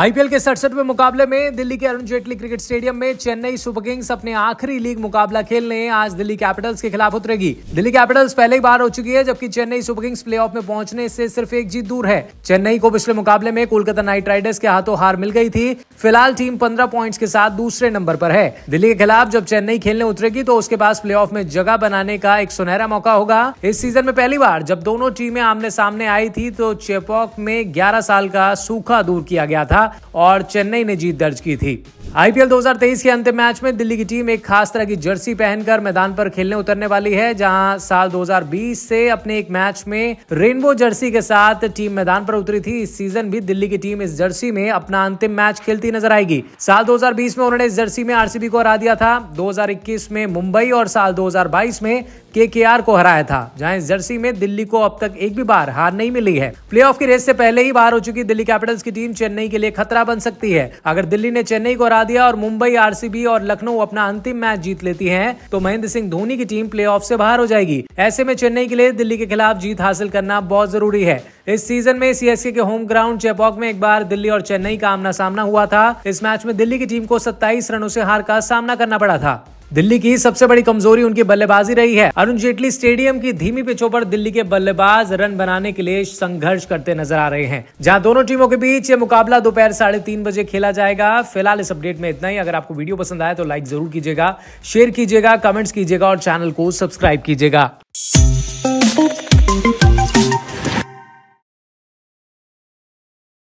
IPL के सड़सठवें मुकाबले में दिल्ली के अरुण जेटली क्रिकेट स्टेडियम में चेन्नई सुपर किंग्स अपने आखिरी लीग मुकाबला खेलने आज दिल्ली कैपिटल्स के खिलाफ उतरेगी दिल्ली कैपिटल्स पहले ही बार हो चुकी है जबकि चेन्नई सुपर किंग्स प्लेऑफ में पहुंचने से सिर्फ एक जीत दूर है चेन्नई को पिछले मुकाबले में कोलकाता नाइट राइडर्स के हाथों हार मिल गई थी फिलहाल टीम पंद्रह पॉइंट के साथ दूसरे नंबर पर है दिल्ली के खिलाफ जब चेन्नई खेलने उतरेगी तो उसके पास प्ले में जगह बनाने का एक सुनहरा मौका होगा इस सीजन में पहली बार जब दोनों टीमें आमने सामने आई थी तो चेपॉक में ग्यारह साल का सूखा दूर किया गया था और चेन्नई ने जीत दर्ज की थी आईपीएल 2023 के अंतिम मैच में दिल्ली की टीम एक खास तरह की जर्सी पहनकर मैदान पर खेलने उतरने वाली है जहां साल 2020 से अपने एक मैच में रेनबो जर्सी के साथ टीम मैदान पर उतरी थी इस सीजन भी दिल्ली की टीम इस जर्सी में अपना अंतिम मैच खेलती नजर आएगी साल 2020 में उन्होंने इस जर्सी में आरसीबी को हरा दिया था 2021 में मुंबई और साल 2022 में आर को हराया था जहां इस जर्सी में दिल्ली को अब तक एक भी बार हार नहीं मिली है प्लेऑफ की रेस से पहले ही बाहर हो चुकी दिल्ली कैपिटल्स की टीम चेन्नई के लिए खतरा बन सकती है अगर दिल्ली ने चेन्नई को हरा दिया और मुंबई आरसीबी और लखनऊ अपना अंतिम मैच जीत लेती है तो महेंद्र सिंह धोनी की टीम प्ले से बाहर हो जाएगी ऐसे में चेन्नई के लिए दिल्ली के खिलाफ जीत हासिल करना बहुत जरूरी है इस सीजन में सीएसके के होम ग्राउंड चेपॉक में एक बार दिल्ली और चेन्नई का आमना सामना हुआ था इस मैच में दिल्ली की टीम को 27 रनों से हार का सामना करना पड़ा था दिल्ली की सबसे बड़ी कमजोरी उनकी बल्लेबाजी रही है अरुण जेटली स्टेडियम की धीमी पिचों पर दिल्ली के बल्लेबाज रन बनाने के लिए संघर्ष करते नजर आ रहे हैं जहां दोनों टीमों के बीच ये मुकाबला दोपहर साढ़े तीन बजे खेला जाएगा फिलहाल इस अपडेट में इतना ही अगर आपको वीडियो पसंद आया तो लाइक जरूर कीजिएगा शेयर कीजिएगा कमेंट्स कीजिएगा और चैनल को सब्सक्राइब कीजिएगा